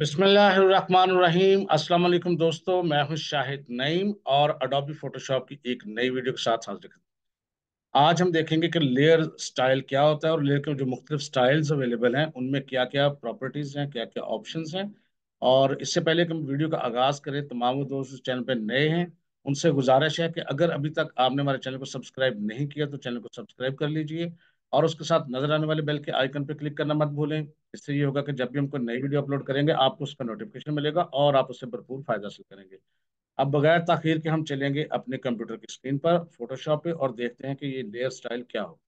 बिसमीम अस्सलाम दोस्तों मैं हूं शाहिद नईम और अडोबी फोटोशॉप की एक नई वीडियो के साथ हाजिर हूं आज हम देखेंगे कि लेयर स्टाइल क्या होता है और लेयर के जो मुख्तलिफ स्टाइल्स अवेलेबल हैं उनमें क्या क्या प्रॉपर्टीज़ हैं क्या क्या ऑप्शन हैं और इससे पहले कि हम वीडियो का आगाज़ करें तमाम दोस्त इस चैनल पर नए हैं उनसे गुजारिश है कि अगर अभी तक आपने हमारे चैनल को सब्सक्राइब नहीं किया तो चैनल को सब्सक्राइब कर लीजिए और उसके साथ नजर आने वाले बेल के आइकन पर क्लिक करना मत भूलें इससे ये होगा कि जब भी हम कोई नई वीडियो अपलोड करेंगे आपको उसका नोटिफिकेशन मिलेगा और आप उससे भरपूर फायदा हासिल करेंगे अब बगैर तखीर के हम चलेंगे अपने कंप्यूटर की स्क्रीन पर फोटोशॉप पे और देखते हैं कि ये लेयर स्टाइल क्या होगा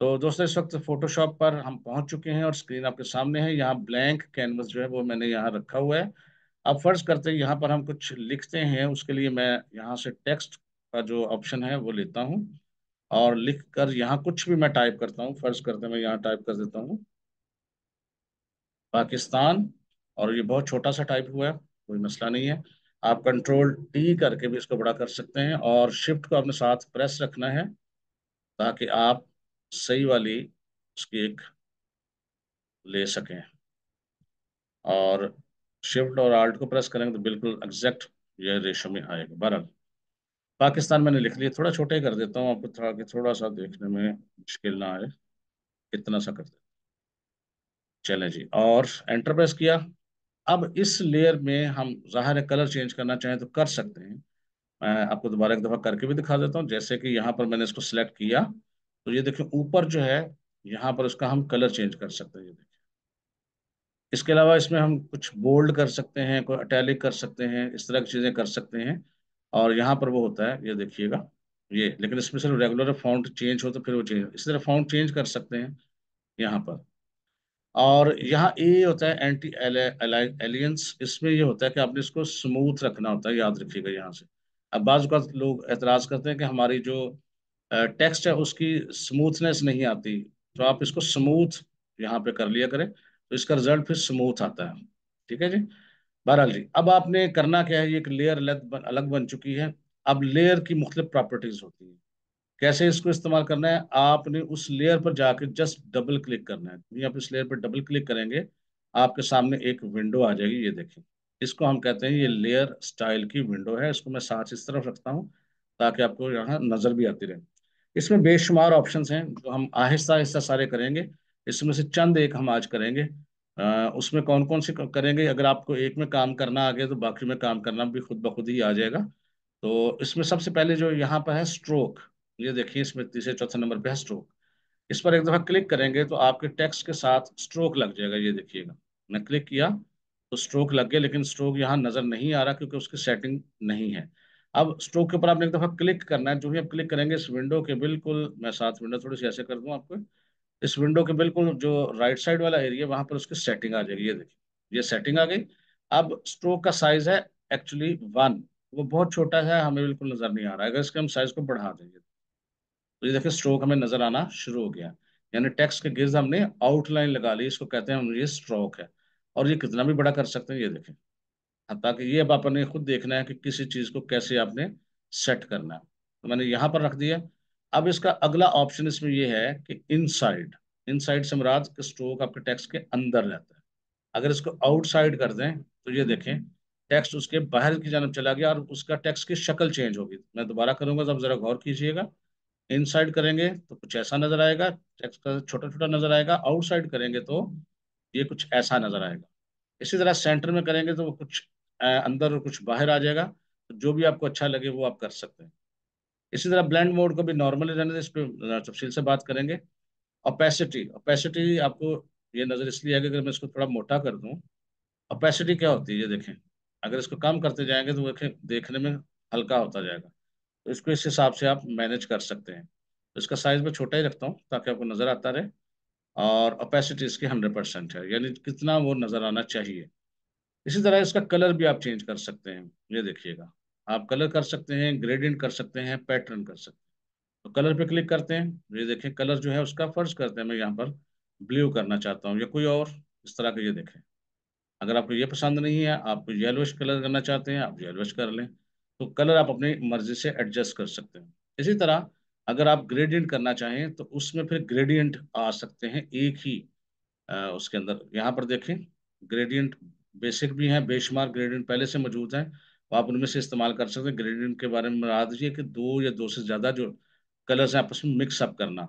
तो दोस्तों इस वक्त फोटोशॉप पर हम पहुंच चुके हैं और स्क्रीन आपके सामने है यहाँ ब्लैंक कैनवस जो है वो मैंने यहाँ रखा हुआ है अब फर्ज करते हैं यहाँ पर हम कुछ लिखते हैं उसके लिए मैं यहाँ से टेक्स्ट का जो ऑप्शन है वो लेता हूँ और लिख कर यहाँ कुछ भी मैं टाइप करता हूँ फर्ज करते मैं यहाँ टाइप कर देता हूँ पाकिस्तान और ये बहुत छोटा सा टाइप हुआ है कोई मसला नहीं है आप कंट्रोल टी करके भी इसको बड़ा कर सकते हैं और शिफ्ट को अपने साथ प्रेस रखना है ताकि आप सही वाली उसकी एक ले सकें और शिफ्ट और आल्ट को प्रेस करेंगे तो बिल्कुल एग्जैक्ट ये रेशो में आएगा बराबर पाकिस्तान मैंने लिख लिया थोड़ा छोटे कर देता हूँ आपको थोड़ा कि थोड़ा सा देखने में मुश्किल ना आए इतना सा कर देता चले जी और एंटरप्राइज किया अब इस लेयर में हम ज़ाहिर है कलर चेंज करना चाहें तो कर सकते हैं मैं आपको दोबारा एक दफ़ा करके भी दिखा देता हूँ जैसे कि यहाँ पर मैंने इसको सिलेक्ट किया तो ये देखिए ऊपर जो है यहाँ पर उसका हम कलर चेंज कर सकते हैं ये देखिए इसके अलावा इसमें हम कुछ बोल्ड कर सकते हैं कोई अटैलिक कर सकते हैं इस तरह की चीज़ें कर सकते हैं और यहाँ पर वो होता है ये देखिएगा ये लेकिन इसमें सिर्फ रेगुलर फाउंट चेंज हो तो फिर वो चेंज इसी तरह फाउंट चेंज कर सकते हैं यहाँ पर और यहाँ ए होता है एंटी एलियंस इसमें ये होता है कि आपने इसको स्मूथ रखना होता है याद रखिएगा यहाँ से अब बाज़ का लोग एतराज़ करते हैं कि हमारी जो टेक्स्ट है उसकी स्मूथनेस नहीं आती तो आप इसको स्मूथ यहाँ पे कर लिया करें तो इसका रिजल्ट फिर स्मूथ आता है ठीक है जी बहरहाल जी अब आपने करना क्या है ये एक लेयर अलग बन, अलग बन चुकी है अब लेयर की मुख्तलिफ प्रॉपर्टीज होती है कैसे इसको इस्तेमाल करना है आपने उस लेयर पर जाकर जस्ट डबल क्लिक करना है आप इस लेयर पर डबल क्लिक करेंगे आपके सामने एक विंडो आ जाएगी ये देखें इसको हम कहते हैं ये लेयर स्टाइल की विंडो है इसको मैं साथ इस तरफ रखता हूँ ताकि आपको यहाँ नज़र भी आती रहे इसमें बेशुमार ऑप्शन हैं जो हम आहिस्ता आहिस्ता सारे करेंगे इसमें से चंद एक हम आज करेंगे उसमें कौन कौन से करेंगे अगर आपको एक में काम करना आ गया तो बाकी में काम करना भी खुद ब खुद ही आ जाएगा तो इसमें सबसे पहले जो यहाँ पर है स्ट्रोक ये देखिए इसमें तीसरे चौथे नंबर पर है स्ट्रोक इस पर एक दफ़ा क्लिक करेंगे तो आपके टेक्स्ट के साथ स्ट्रोक लग जाएगा ये देखिएगा मैं क्लिक किया तो स्ट्रोक लग गया लेकिन स्ट्रोक यहाँ नज़र नहीं आ रहा क्योंकि उसकी सेटिंग नहीं है अब स्ट्रोक के ऊपर आपने एक दफ़ा क्लिक करना है जो भी आप क्लिक करेंगे इस विंडो के बिल्कुल मैं साथ विंडो थोड़ी सी ऐसे कर दूँ आपको इस विंडो के बिल्कुल जो राइट साइड वाला एरिया वहां पर उसकी सेटिंग आ जाएगी ये देखिए ये सेटिंग आ गई अब स्ट्रोक का साइज है एक्चुअली वन वो बहुत छोटा है हमें बिल्कुल नजर नहीं आ रहा है अगर इसके हम साइज को बढ़ा देंगे तो ये देखिए स्ट्रोक हमें नजर आना शुरू हो गया यानी टेक्स्ट के गिर्द हमने आउटलाइन लगा ली इसको कहते हैं हम ये स्ट्रोक है और ये कितना भी बड़ा कर सकते हैं ये देखें ताकि ये अब आपने खुद देखना है कि किसी चीज़ को कैसे आपने सेट करना है तो मैंने यहाँ पर रख दिया अब इसका अगला ऑप्शन इसमें यह है कि इनसाइड इनसाइड से मराज स्ट्रोक आपके टेक्स्ट के अंदर रहता है अगर इसको आउटसाइड कर दें तो ये देखें टेक्स्ट उसके बाहर की जानब चला गया और उसका टेक्स्ट की शक्ल चेंज होगी मैं दोबारा करूंगा तो आप ज़रा गौर कीजिएगा इनसाइड करेंगे तो कुछ ऐसा नज़र आएगा टेक्स्ट का छोटा छोटा नज़र आएगा आउटसाइड करेंगे तो ये कुछ ऐसा नज़र आएगा इसी तरह सेंटर में करेंगे तो वो कुछ अंदर और कुछ बाहर आ जाएगा तो जो भी आपको अच्छा लगे वो आप कर सकते हैं इसी तरह ब्लेंड मोड को भी नॉर्मली रहने दें इस पर तफसील से बात करेंगे ओपेसिटी ओपेसिटी आपको ये नज़र इसलिए आएगी अगर मैं इसको थोड़ा मोटा कर दूँ ओपेसिटी क्या होती है ये देखें अगर इसको कम करते जाएंगे तो देखें देखने में हल्का होता जाएगा तो इसको इस हिसाब से आप मैनेज कर सकते हैं तो इसका साइज़ मैं छोटा ही रखता हूँ ताकि आपको नज़र आता रहे और अपेसिटी इसकी हंड्रेड परसेंट है यानी कितना वो नज़र आना चाहिए इसी तरह इसका कलर भी आप चेंज कर सकते हैं ये देखिएगा आप कलर कर सकते हैं ग्रेडियंट कर सकते हैं पैटर्न कर सकते हैं तो कलर पे क्लिक करते हैं ये देखें कलर जो है उसका फर्ज करते हैं मैं यहाँ पर ब्लू करना चाहता हूँ या कोई और इस तरह का ये देखें अगर आपको ये पसंद नहीं है आप येलोश कलर करना चाहते हैं आप येलोश कर लें तो कलर आप अपनी मर्जी से एडजस्ट कर सकते हैं इसी तरह अगर आप ग्रेडियंट करना चाहें तो उसमें फिर ग्रेडियंट आ सकते हैं एक ही आ, उसके अंदर यहाँ पर देखें ग्रेडियंट बेसिक भी हैं बेशुमार ग्रेडियंट पहले से मौजूद हैं तो आप उनमें से इस्तेमाल कर सकते हैं ग्रेडियंट के बारे में बता दीजिए कि दो या दो से ज़्यादा जो कलर्स हैं आपस में मिक्सअप करना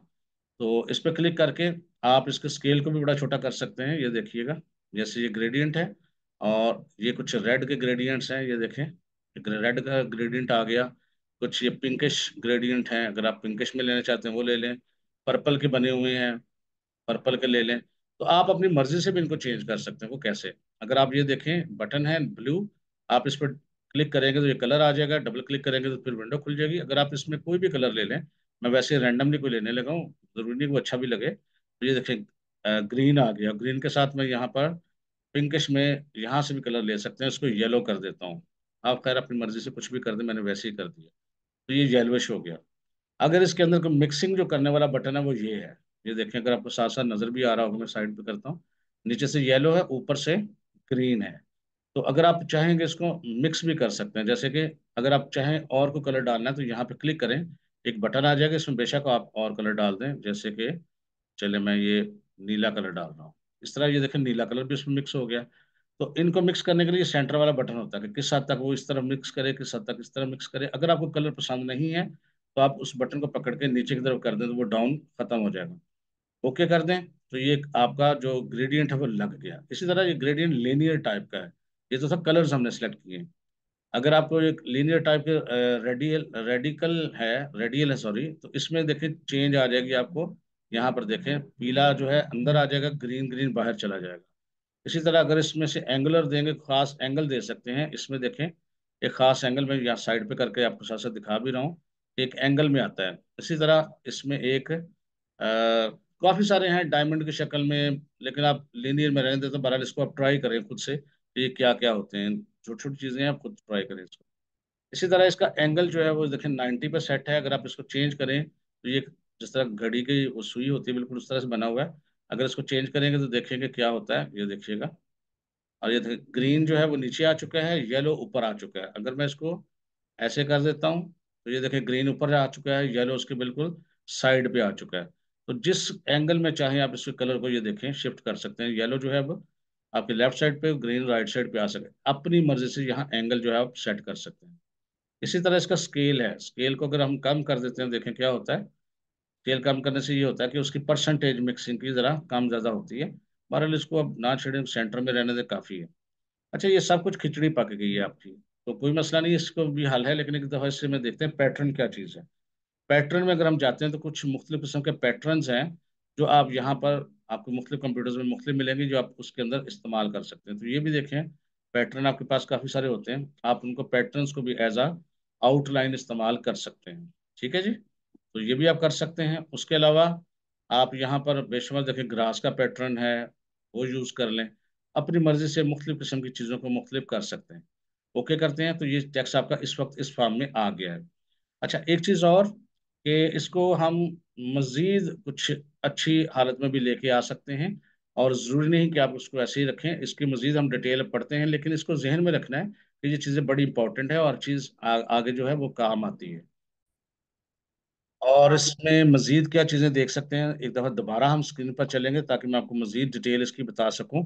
तो इस पर क्लिक करके आप इसके स्केल को भी बड़ा छोटा कर सकते हैं ये देखिएगा जैसे ये ग्रेडियंट है और ये कुछ रेड के ग्रेडियंट्स हैं ये देखें रेड का ग्रेडियंट आ गया कुछ ये पिंकिश ग्रेडियंट हैं अगर आप पिंकिश में लेना चाहते हैं वो ले लें पर्पल के बने हुए हैं पर्पल के ले लें तो आप अपनी मर्जी से भी इनको चेंज कर सकते हैं वो कैसे अगर आप ये देखें बटन है ब्लू आप इस पर क्लिक करेंगे तो ये कलर आ जाएगा डबल क्लिक करेंगे तो फिर विंडो खुल जाएगी अगर आप इसमें कोई भी कलर ले लें मैं वैसे रैंडमली कोई लेने लगा हूँ ज़रूरी नहीं वो अच्छा भी लगे तो ये देखें ग्रीन आ गया ग्रीन के साथ मैं यहाँ पर पिंकिश में यहाँ से भी कलर ले सकते हैं उसको येलो कर देता हूँ आप खैर अपनी मर्ज़ी से कुछ भी कर दें मैंने वैसे ही कर दिया तो ये येलोश हो गया अगर इसके अंदर कोई मिक्सिंग जो करने वाला बटन है वो ये है ये देखें अगर आपको साथ साथ नज़र भी आ रहा होगा मैं साइड पर करता हूँ नीचे से येलो है ऊपर से ग्रीन है तो अगर आप चाहेंगे इसको मिक्स भी कर सकते हैं जैसे कि अगर आप चाहें और को कलर डालना है तो यहाँ पे क्लिक करें एक बटन आ जाएगा इसमें बेशक आप और कलर डाल दें जैसे कि चले मैं ये नीला कलर डाल रहा हूँ इस तरह ये देखें नीला कलर भी इसमें मिक्स हो गया तो इनको मिक्स करने के लिए सेंटर वाला बटन होता है कि किस हद तक वो इस तरह मिक्स करे किस हद तक इस तरह मिक्स करे अगर आपको कलर पसंद नहीं है तो आप उस बटन को पकड़ के नीचे की तरफ कर दें तो वो डाउन खत्म हो जाएगा ओके कर दें तो ये आपका जो ग्रेडियंट है वो लग गया इसी तरह ये ग्रेडियंट लेनियर टाइप का है ये तो सब कलर्स हमने सेलेक्ट किए अगर आपको एक लीनियर टाइप के रेडियल रेडिकल है रेडियल है सॉरी तो इसमें देखें चेंज आ जाएगी आपको यहाँ पर देखें पीला जो है अंदर आ जाएगा ग्रीन ग्रीन बाहर चला जाएगा इसी तरह अगर इसमें से एंगुलर देंगे खास एंगल दे सकते हैं इसमें देखें एक खास एंगल में यहाँ साइड पे करके आपको साथ साथ दिखा भी रहा हूँ एक एंगल में आता है इसी तरह इसमें एक काफ़ी सारे हैं डायमंड की शक्ल में लेकिन आप लीनियर में रहने तो बहरहाल इसको आप ट्राई करें खुद से तो ये क्या क्या होते हैं छोटी छोटी चीज़ें आप खुद ट्राई करें इसको इसी तरह इसका एंगल जो है वो देखें नाइन्टी पर सेट है अगर आप इसको चेंज करें तो ये जिस तरह घड़ी की वो सुई होती है बिल्कुल उस तरह से बना हुआ है अगर इसको चेंज करेंगे तो देखेंगे क्या होता है ये देखिएगा और ये देखें ग्रीन जो है वो नीचे आ चुका है येलो ऊपर आ चुका है अगर मैं इसको ऐसे कर देता हूँ तो ये देखें ग्रीन ऊपर आ चुका है येलो उसके बिल्कुल साइड पे आ चुका है तो जिस एंगल में चाहे आप इसके कलर को ये देखें शिफ्ट कर सकते हैं येलो जो है वो आपके लेफ्ट साइड पे ग्रीन राइट साइड पे आ सके अपनी मर्जी से यहाँ एंगल जो है आप सेट कर सकते हैं इसी तरह इसका स्केल है स्केल को अगर हम कम कर देते हैं देखें क्या होता है स्केल कम करने से ये होता है कि उसकी परसेंटेज मिक्सिंग की ज़रा कम ज़्यादा होती है बहरहाल इसको अब ना छेड़ें सेंटर में रहने दे काफ़ी है अच्छा ये सब कुछ खिचड़ी पक गई है आपकी तो कोई मसला नहीं इसको भी हल है लेकिन एक दफ़ा इससे में देखते हैं पैटर्न क्या चीज़ है पैटर्न में अगर हम जाते हैं तो कुछ मुख्तलिफ़ किस्म के पैटर्न हैं जो आप यहाँ पर आपको मुख्तु कंप्यूटर्स में मुख्तु मिलेंगे जो आप उसके अंदर इस्तेमाल कर सकते हैं तो ये भी देखें पैटर्न आपके पास काफ़ी सारे होते हैं आप उनको पैटर्न्स को भी एज आ आउटलाइन इस्तेमाल कर सकते हैं ठीक है जी तो ये भी आप कर सकते हैं उसके अलावा आप यहाँ पर बेशुमार देखें ग्रास का पैटर्न है वो यूज़ कर लें अपनी मर्ज़ी से मुख्तु किस्म की चीज़ों को मुख्तु कर सकते हैं ओके करते हैं तो ये टैक्स आपका इस वक्त इस फॉर्म में आ गया है अच्छा एक चीज़ और कि इसको हम मज़ीद कुछ अच्छी हालत में भी लेके आ सकते हैं और ज़रूरी नहीं कि आप उसको ऐसे ही रखें इसकी मज़ीद हम डिटेल पढ़ते हैं लेकिन इसको जहन में रखना है कि ये चीज़ें बड़ी इंपॉर्टेंट है और चीज़ आ, आगे जो है वो काम आती है और इसमें मज़ीद क्या चीज़ें देख सकते हैं एक दफ़ा दोबारा हम स्क्रीन पर चलेंगे ताकि मैं आपको मज़ीद डिटेल इसकी बता सकूँ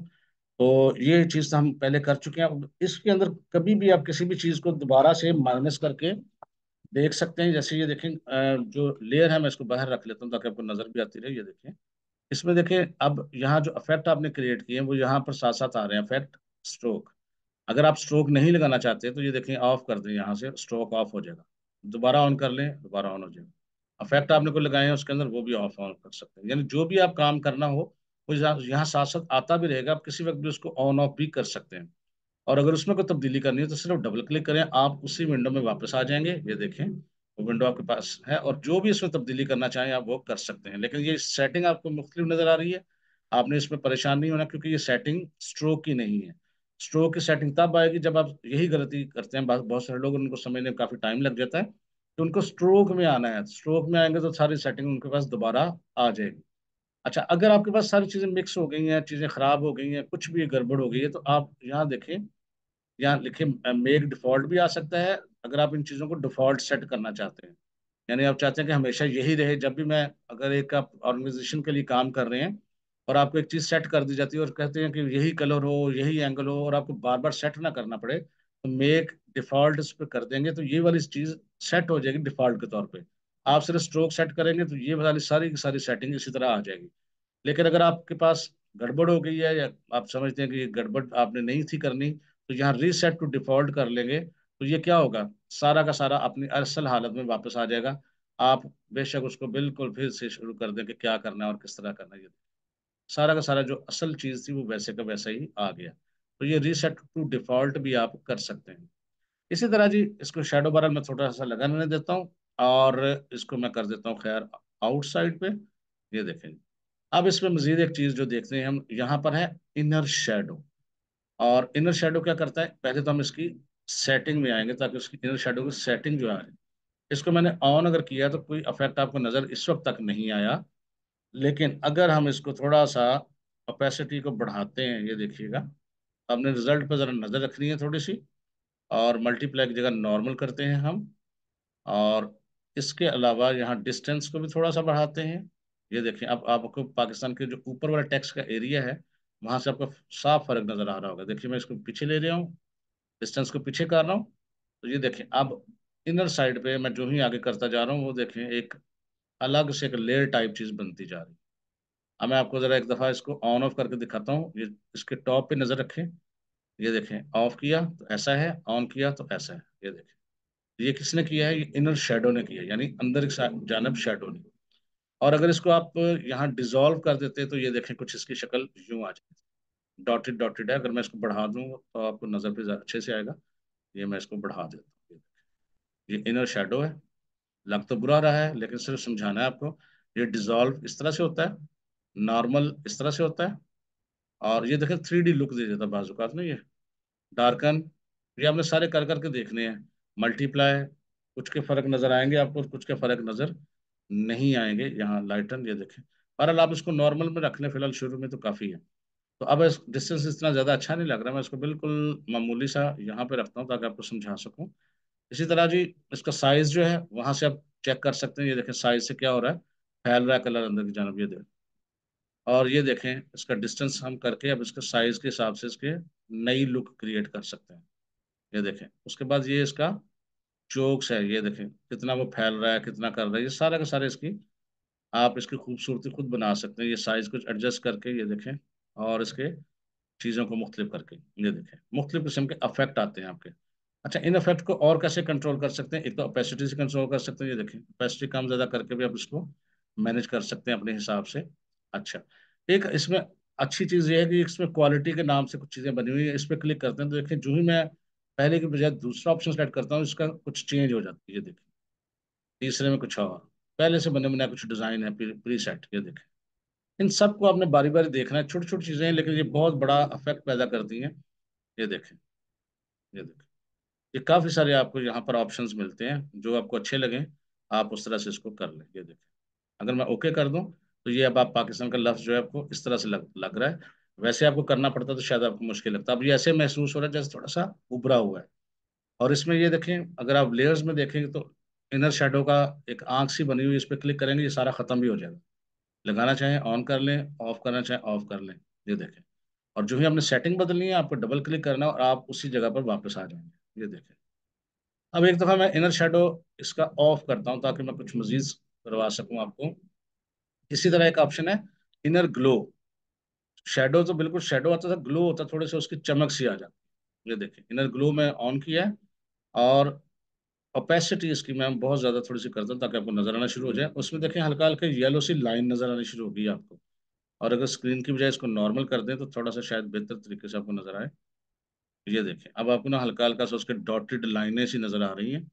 तो ये चीज़ तो हम पहले कर चुके हैं इसके अंदर कभी भी आप किसी भी चीज़ को दोबारा से माइनस करके देख सकते हैं जैसे ये देखें जो लेयर है मैं इसको बाहर रख लेता हूँ ताकि आपको नज़र भी आती रहे ये देखें इसमें देखें अब यहाँ जो अफेक्ट आपने क्रिएट किए हैं वो यहाँ पर साथ साथ आ रहे हैं अफेक्ट स्ट्रोक अगर आप स्ट्रोक नहीं लगाना चाहते तो ये देखें ऑफ कर दें यहाँ से स्ट्रोक ऑफ हो जाएगा दोबारा ऑन कर लें दोबारा ऑन हो जाएगा अफेक्ट आपने को लगाए हैं उसके अंदर वो भी ऑफ ऑन कर सकते हैं यानी जो भी आप काम करना हो वो यहाँ साथ साथ आता भी रहेगा आप किसी वक्त भी उसको ऑन ऑफ भी कर सकते हैं और अगर उसमें कोई तब्दीली करनी है तो सिर्फ डबल क्लिक करें आप उसी विंडो में वापस आ जाएंगे ये देखें वो विंडो आपके पास है और जो भी इसमें तब्दीली करना चाहें आप वो कर सकते हैं लेकिन ये सेटिंग आपको मुख्तलि नज़र आ रही है आपने इसमें परेशान नहीं होना क्योंकि ये सेटिंग स्ट्रोक की नहीं है स्ट्रोक की सेटिंग तब आएगी जब आप यही गलती करते हैं बहुत सारे लोग उनको समझने में काफ़ी टाइम लग जाता है तो उनको स्ट्रोक में आना है स्ट्रोक में आएंगे तो सारी सेटिंग उनके पास दोबारा आ जाएगी अच्छा अगर आपके पास सारी चीज़ें मिक्स हो गई हैं चीज़ें ख़राब हो गई हैं कुछ भी गड़बड़ हो गई है तो आप यहाँ देखें यहाँ लिखे मेक डिफॉल्ट भी आ सकता है अगर आप इन चीज़ों को डिफॉल्ट सेट करना चाहते हैं यानी आप चाहते हैं कि हमेशा यही रहे जब भी मैं अगर एक आप ऑर्गेनाइजेशन के लिए काम कर रहे हैं और आपको एक चीज़ सेट कर दी जाती है और कहते हैं कि यही कलर हो यही एंगल हो और आपको बार बार सेट ना करना पड़े तो मेक डिफॉल्ट इस पर कर देंगे तो ये वाली चीज़ सेट हो जाएगी डिफॉल्ट के तौर पर आप सिर्फ स्ट्रोक सेट करेंगे तो ये वाली सारी की सारी सेटिंग इसी तरह आ जाएगी लेकिन अगर आपके पास गड़बड़ हो गई है या आप समझते हैं कि ये गड़बड़ आपने नहीं थी करनी तो यहाँ रीसेट टू डिफॉल्ट कर लेंगे तो ये क्या होगा सारा का सारा अपनी अरसल हालत में वापस आ जाएगा आप बेशक उसको बिल्कुल फिर से शुरू कर दें कि क्या करना है और किस तरह करना है ये सारा का सारा जो असल चीज़ थी वो वैसे का वैसा ही आ गया तो ये रीसेट टू डिफ़ॉल्ट भी आप कर सकते हैं इसी तरह जी इसको शेडो बारल में थोड़ा सा लगाने देता हूँ और इसको मैं कर देता हूँ खैर आउटसाइड पे ये देखेंगे अब इसमें मज़ीद एक चीज़ जो देखते हैं हम यहाँ पर है इनर शेडो और इनर शेडो क्या करता है पहले तो हम इसकी सेटिंग में आएंगे ताकि उसकी इनर शेडो की सेटिंग जो है इसको मैंने ऑन अगर किया तो कोई अफेक्ट आपको नज़र इस वक्त तक नहीं आया लेकिन अगर हम इसको थोड़ा सा अपेसिटी को बढ़ाते हैं ये देखिएगा हमने रिजल्ट पर ज़रा नज़र रखनी है थोड़ी सी और मल्टीप्लाई की जगह नॉर्मल करते हैं हम और इसके अलावा यहाँ डिस्टेंस को भी थोड़ा सा बढ़ाते हैं ये देखिए अब आपको पाकिस्तान के जो ऊपर वाला टैक्स का एरिया है वहां से आपको साफ फर्क नजर आ रहा होगा देखिए मैं इसको पीछे ले रहा हूँ डिस्टेंस को पीछे कर रहा हूँ तो ये देखें अब इनर साइड पे मैं जो ही आगे करता जा रहा हूँ वो देखें एक अलग से एक लेयर टाइप चीज़ बनती जा रही है अब मैं आपको ज़रा एक दफ़ा इसको ऑन ऑफ करके दिखाता हूँ ये इसके टॉप पे नज़र रखें ये देखें ऑफ किया तो ऐसा है ऑन किया तो ऐसा है ये देखें ये किसने किया है ये इनर शेडो ने किया यानी अंदर की जानब शेडो ने और अगर इसको आप यहाँ डिजोल्व कर देते तो ये देखें कुछ इसकी शक्ल यूं आ जाती डॉटेड डॉटेड है अगर मैं इसको बढ़ा दूँ तो आपको नज़र पे अच्छे से आएगा ये मैं इसको बढ़ा देता हूँ ये इनर शेडो है लग तो बुरा रहा है लेकिन सिर्फ समझाना है आपको ये डिजोल्व इस तरह से होता है नॉर्मल इस तरह से होता है और ये देखें थ्री डी लुक दे देता है बाजूकात में ये डार्कन ये आपने सारे कर करके देखने हैं मल्टीप्लाई कुछ के फ़र्क नज़र आएंगे आपको कुछ के फ़र्क नज़र नहीं आएंगे यहाँ लाइटन ये देखें बहरहाल आप इसको नॉर्मल में रखने फिलहाल शुरू में तो काफ़ी है तो अब इस डिस्टेंस इतना ज़्यादा अच्छा नहीं लग रहा मैं इसको बिल्कुल मामूली सा यहाँ पे रखता हूँ ताकि आपको समझा सकूँ इसी तरह जी इसका साइज़ जो है वहाँ से आप चेक कर सकते हैं ये देखें साइज़ से क्या हो रहा है फैल रहा है कलर अंदर की जानब ये देखें और ये देखें इसका डिस्टेंस हम करके अब इसके साइज़ के हिसाब से इसके नई लुक क्रिएट कर सकते हैं ये देखें उसके बाद ये इसका चोक्स है ये देखें कितना वो फैल रहा है कितना कर रहा है ये सारे के सारे इसकी आप इसकी खूबसूरती खुद बना सकते हैं ये साइज़ कुछ एडजस्ट करके ये देखें और इसके चीज़ों को मुख्तलिफ करके ये देखें मुख्तलिफ किस्म के अफेक्ट आते हैं आपके अच्छा इन अफेक्ट को और कैसे कंट्रोल कर सकते हैं एक तो अपेसिटी से कंट्रोल कर सकते हैं ये देखें अपेसिटी कम ज़्यादा करके भी आप इसको मैनेज कर सकते हैं अपने हिसाब से अच्छा एक इसमें अच्छी चीज़ ये है कि इसमें क्वालिटी के नाम से कुछ चीज़ें बनी हुई है इस पर क्लिक करते हैं तो देखें जो ही मैं पहले के बजाय दूसरा ऑप्शन सेलेक्ट करता हूँ इसका कुछ चेंज हो जाती है ये देखें तीसरे में कुछ और पहले से बने बनाया कुछ डिज़ाइन है प्री सेट ये देखें इन सब को आपने बारी बारी देखना है छोटी छोटी चीज़ें हैं लेकिन ये बहुत बड़ा अफेक्ट पैदा करती हैं ये देखें ये देखें ये काफ़ी सारे आपको यहाँ पर ऑप्शन मिलते हैं जो आपको अच्छे लगे आप उस तरह से इसको कर लें ये देखें अगर मैं ओके कर दूँ तो ये अब आप पाकिस्तान का लफ्ज़ जो है आपको इस तरह से लग लग रहा है वैसे आपको करना पड़ता तो शायद आपको मुश्किल लगता अब ये ऐसे महसूस हो रहा है जैसे थोड़ा सा उभरा हुआ है और इसमें ये देखें अगर आप लेयर्स में देखेंगे तो इनर शेडो का एक आंख सी बनी हुई इस पर क्लिक करेंगे ये सारा ख़त्म भी हो जाएगा लगाना चाहें ऑन कर लें ऑफ करना चाहें ऑफ कर लें ये देखें और जो भी हमने सेटिंग बदलनी है आपको डबल क्लिक करना है और आप उसी जगह पर वापस आ जाएंगे ये देखें अब एक दफ़ा मैं इनर शेडो इसका ऑफ करता हूँ ताकि मैं कुछ मजीज करवा सकूँ आपको इसी तरह एक ऑप्शन है इनर ग्लो शेडो तो बिल्कुल शेडो आता था ग्लो होता थोड़े से उसकी चमक सी आ जाती ये देखिए इनर ग्लो में ऑन किया है और अपेसिटी इसकी मैं बहुत ज़्यादा थोड़ी सी करता ताकि आपको नज़र आना शुरू हो जाए उसमें देखें हल्का हल्का येलो सी लाइन नज़र आनी शुरू होगी आपको और अगर स्क्रीन की बजाय इसको नॉर्मल कर दें तो थोड़ा सा शायद बेहतर तरीके से आपको नज़र आए ये देखें अब आपको ना हल्का हल्का सा उसके डॉटेड लाइनें सी नज़र आ रही हैं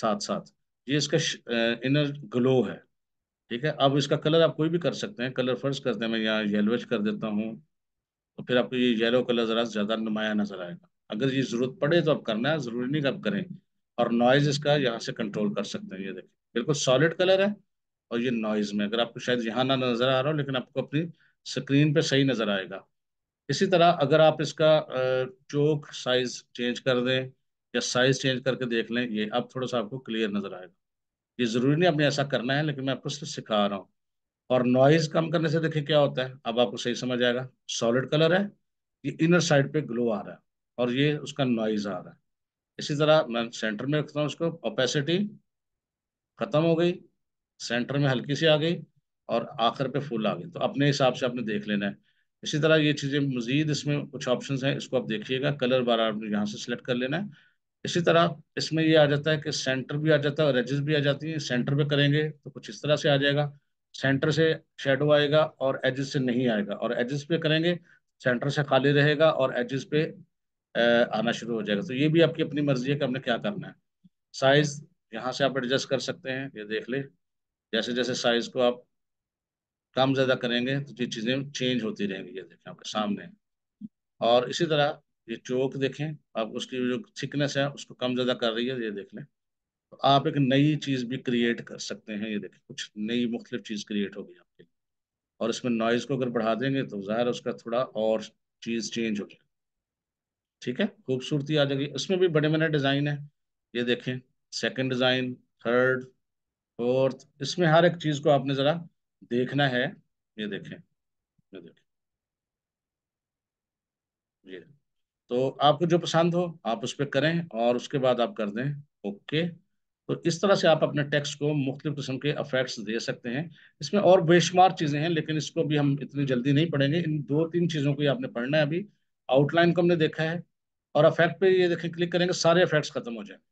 साथ साथ ये इसका इनर ग्लो है ठीक है अब इसका कलर आप कोई भी कर सकते हैं कलर फर्ज करते हैं मैं यहाँ येलोच कर देता हूँ तो फिर आपको ये येलो कलर ज़रा ज़्यादा नुमाया नज़र आएगा अगर ये ज़रूरत पड़े तो आप करना है ज़रूरी नहीं कि आप करें और नॉइज़ इसका यहाँ से कंट्रोल कर सकते हैं ये देखिए बिल्कुल सॉलिड कलर है और ये नॉइज़ में अगर आपको शायद यहाँ ना नज़र आ रहा हो लेकिन आपको अपनी स्क्रीन पर सही नज़र आएगा इसी तरह अगर आप इसका चोक साइज़ चेंज कर दें या साइज़ चेंज करके देख लें ये अब थोड़ा सा आपको क्लियर नज़र आएगा ये ज़रूरी नहीं आपने ऐसा करना है लेकिन मैं आपको सिर्फ सिखा रहा हूँ और नॉइज़ कम करने से देखिए क्या होता है अब आपको सही समझ आएगा सॉलिड कलर है ये इनर साइड पे ग्लो आ रहा है और ये उसका नॉइज़ आ रहा है इसी तरह मैं सेंटर में रखता हूँ उसको ओपेसिटी ख़त्म हो गई सेंटर में हल्की सी आ गई और आखिर पे फुल आ गई तो अपने हिसाब से आपने देख लेना है इसी तरह ये चीज़ें मज़ीद इसमें कुछ ऑप्शन हैं इसको आप देखिएगा कलर बार आपने यहाँ से सिलेक्ट कर लेना है इसी तरह इसमें ये आ जाता है कि सेंटर भी आ जाता है एजेस भी आ जाती है सेंटर पे करेंगे तो कुछ इस तरह से आ जाएगा सेंटर से शेडो आएगा और एजेस से नहीं आएगा और एजेस पे करेंगे सेंटर से खाली रहेगा और एजेस पे आना शुरू हो जाएगा तो ये भी आपकी अपनी मर्जी है कि हमने क्या करना है साइज यहाँ से आप एडजस्ट कर सकते हैं ये देख ले जैसे जैसे साइज को आप कम ज़्यादा करेंगे तो ये चीज़ें चेंज होती रहेंगी ये देखें आपके सामने और इसी तरह ये चौक देखें आप उसकी जो थिकनेस है उसको कम ज़्यादा कर रही है ये देख लें तो आप एक नई चीज़ भी क्रिएट कर सकते हैं ये देखें कुछ नई मुख्तलिफ चीज़ क्रिएट होगी आपके लिए और इसमें नॉइज़ को अगर बढ़ा देंगे तो ज़ाहिर उसका थोड़ा और चीज़ चेंज हो जाएगी ठीक है खूबसूरती आ जाएगी उसमें भी बड़े बड़े डिज़ाइन है ये देखें सेकेंड डिज़ाइन थर्ड फोर्थ इसमें हर एक चीज़ को आपने ज़रा देखना है ये देखें ये देखें ये तो आपको जो पसंद हो आप उस पर करें और उसके बाद आप कर दें ओके तो इस तरह से आप अपने टेक्स्ट को मुख्तलिफ किस्म के अफेक्ट्स दे सकते हैं इसमें और बेशुमार चीज़ें हैं लेकिन इसको भी हम इतनी जल्दी नहीं पढ़ेंगे इन दो तीन चीज़ों को ही आपने पढ़ना है अभी आउटलाइन को हमने देखा है और अफेक्ट पे ये देखें क्लिक करेंगे सारे अफेक्ट्स खत्म हो जाएंगे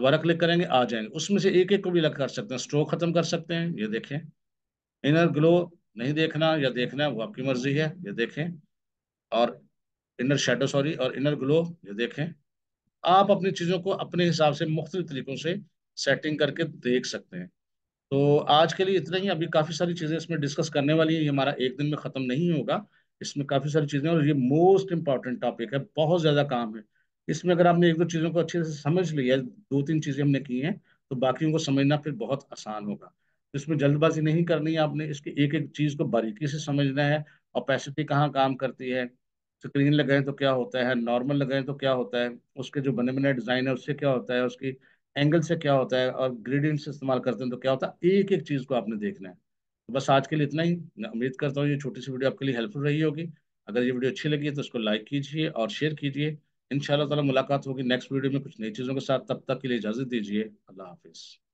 दोबारा क्लिक करेंगे आ जाएंगे उसमें से एक एक को भी अलग कर सकते हैं स्ट्रोक खत्म कर सकते हैं ये देखें इनर ग्लो नहीं देखना या देखना वो आपकी मर्जी है ये देखें और इनर शेडो सॉरी और इनर ग्लो ये देखें आप अपनी चीज़ों को अपने हिसाब से मुख्त तरीक़ों से सेटिंग करके देख सकते हैं तो आज के लिए इतना ही अभी काफ़ी सारी चीज़ें इसमें डिस्कस करने वाली हैं ये हमारा एक दिन में ख़त्म नहीं होगा इसमें काफ़ी सारी चीज़ें और ये मोस्ट इंपॉर्टेंट टॉपिक है बहुत ज़्यादा काम है इसमें अगर आपने एक दो चीज़ों को अच्छे से समझ लिया दो तीन चीज़ें हमने की हैं तो बाकी को समझना फिर बहुत आसान होगा तो इसमें जल्दबाजी नहीं करनी है आपने इसकी एक एक चीज़ को बारीकी से समझना है पैसे कहाँ काम करती है स्क्रीन लगाएं तो क्या होता है नॉर्मल लगाएं तो क्या होता है उसके जो बने बने डिज़ाइन है उससे क्या होता है उसकी एंगल से क्या होता है और ग्रेडियंट इस्तेमाल करते हैं तो क्या होता है एक एक चीज़ को आपने देखना है तो बस आज के लिए इतना ही मैं उम्मीद करता हूँ ये छोटी सी वीडियो आपके लिए हेल्पफुल रही होगी अगर ये वीडियो अच्छी लगी है तो उसको लाइक कीजिए और शेयर कीजिए इन ताला मुलाकात होगी नेक्स्ट वीडियो में कुछ नई चीज़ों के साथ तब तक के लिए इजाज़त दीजिए अल्लाह हाफिज़